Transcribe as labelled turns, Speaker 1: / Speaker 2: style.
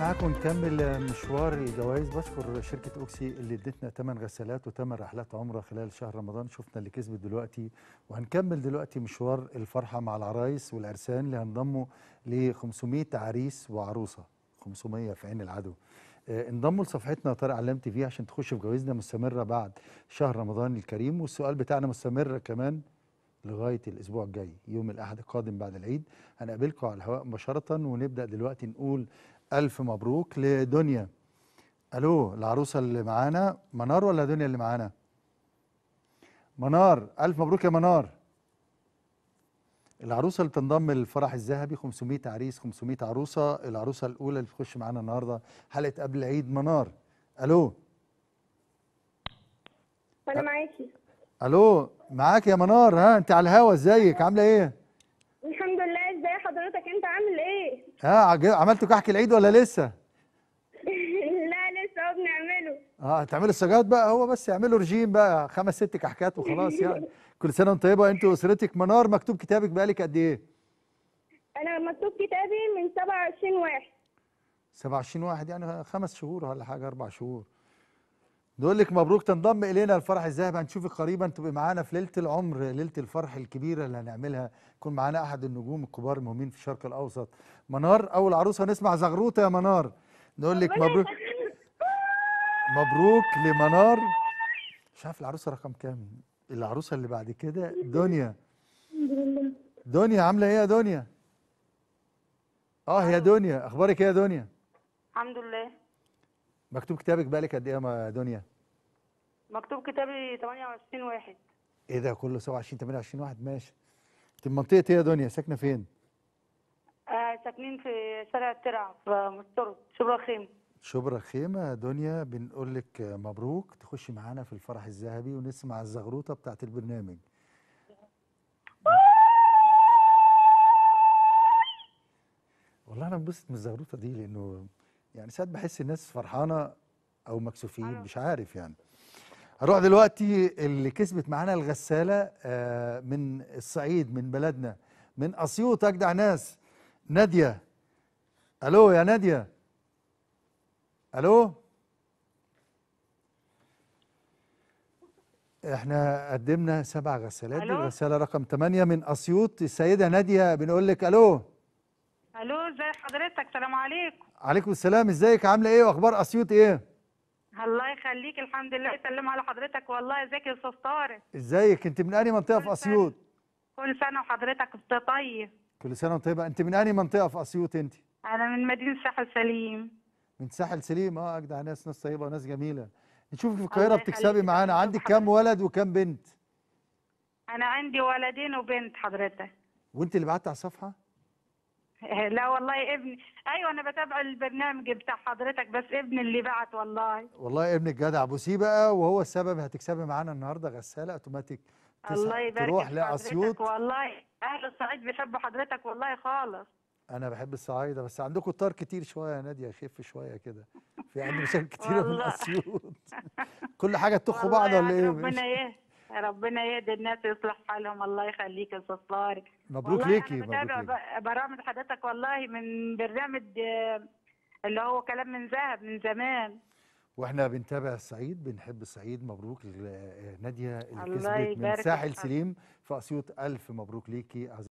Speaker 1: معاكم نكمل مشوار الجوائز بشكر شركه اوكسي اللي ادتنا ثمان غسالات وثمان رحلات عمره خلال شهر رمضان شفنا اللي كسبت دلوقتي وهنكمل دلوقتي مشوار الفرحه مع العرايس والعرسان اللي هنضموا ل 500 عريس وعروسه 500 في عين العدو آه، انضموا لصفحتنا طارق علام تي في عشان تخشوا في جوائزنا مستمره بعد شهر رمضان الكريم والسؤال بتاعنا مستمر كمان لغايه الاسبوع الجاي يوم الاحد القادم بعد العيد هنقابلكم على الهواء مباشره ونبدا دلوقتي نقول ألف مبروك لدنيا ألو العروسة اللي معانا منار ولا دنيا اللي معانا منار ألف مبروك يا منار العروسة اللي تنضم للفرح الذهبي 500 عريس 500 عروسة العروسة الأولى اللي بتخش معانا النهاردة حلقة قبل العيد منار ألو
Speaker 2: أنا معاكي
Speaker 1: ألو معاك يا منار ها أنت على الهوا إزيك عاملة إيه؟ اه عملتوا كحك العيد ولا لسه؟
Speaker 2: لا لسه هو بنعمله
Speaker 1: اه تعملوا السجاد بقى هو بس يعملوا رجيم بقى خمس ست كحكات وخلاص يعني كل سنه وانت طيبه انت واسرتك منار مكتوب كتابك بقالك قد ايه؟
Speaker 2: انا مكتوب كتابي من 27 واحد
Speaker 1: 27 واحد يعني خمس شهور ولا حاجه اربع شهور نقول لك مبروك تنضم الينا الفرح الذهبي هنشوفك قريبا تبقي معانا في ليله العمر ليله الفرح الكبيره اللي هنعملها يكون معانا احد النجوم الكبار المهمين في الشرق الاوسط منار اول عروسه هنسمع زغروطه يا منار نقول لك مبروك مبروك لمنار مش عارف العروسه رقم كام العروسه اللي بعد كده دنيا دنيا عامله ايه يا دنيا اه يا دنيا اخبارك ايه يا دنيا
Speaker 2: الحمد لله
Speaker 1: مكتوب كتابك بالك قد ايه يا دنيا؟
Speaker 2: مكتوب كتابي 28 واحد
Speaker 1: ايه ده كله 27 28 واحد ماشي انت منطقه ايه يا دنيا ساكنه فين؟
Speaker 2: آه ساكنين في شارع الترع في مسترد شبرا خيمه
Speaker 1: شبرا خيمه دنيا بنقول لك مبروك تخشي معانا في الفرح الذهبي ونسمع الزغروطه بتاعت البرنامج والله انا انبسط من الزغروطه دي لانه يعني ساعات بحس الناس فرحانه او مكسوفين مش عارف يعني هروح دلوقتي اللي كسبت معانا الغساله آه، من الصعيد من بلدنا من اسيوط اجدع ناس ناديه الو يا ناديه الو احنا قدمنا سبع غسالات الغساله رقم 8 من اسيوط السيده ناديه بنقول لك الو
Speaker 2: الو ازي حضرتك سلام عليكم
Speaker 1: عليكم السلام ازيك عامله ايه واخبار اسيوط ايه
Speaker 2: الله يخليك الحمد لله يسلم على حضرتك والله ازيك يا استاذ طارق
Speaker 1: ازيك انت من انهي منطقه في اسيوط
Speaker 2: كل سنه وحضرتك طيب
Speaker 1: كل سنه وانت طيبه انت من انهي منطقه في اسيوط انت
Speaker 2: انا من مدينه ساحل سليم
Speaker 1: من ساحل سليم اه اجدع ناس ناس طيبه وناس جميله نشوفك في القاهره بتكسبي معانا عندك كام ولد وكام بنت
Speaker 2: انا عندي ولدين وبنت حضرتك
Speaker 1: وانت اللي بعتي على الصفحه
Speaker 2: لا والله ابني ايوه انا بتابع البرنامج بتاع حضرتك بس ابني اللي بعت والله
Speaker 1: والله ابن الجدع بوسي بقى وهو السبب هتكسبي معانا النهارده غساله اوتوماتيك الله يبارك تروح لاسيوط والله
Speaker 2: اهل الصعيد بيحبوا حضرتك والله خالص
Speaker 1: انا بحب الصعايده بس عندكم طار كتير شويه يا ناديه خف شويه كده في عندي مشاكل كتيره من اسيوط كل حاجه تخو بعض ولا يعني ايه ربنا
Speaker 2: يهدي ربنا يهدي الناس ويصلح حالهم الله يخليك يا صفاري مبروك ليكي مبروك برامج حضرتك والله من برنامج آه، اللي هو كلام من ذهب من زمان
Speaker 1: واحنا بنتابع الصعيد بنحب الصعيد مبروك لناديه آه، اللي كسبت من ساحل سليم في اسيوط الف مبروك ليكي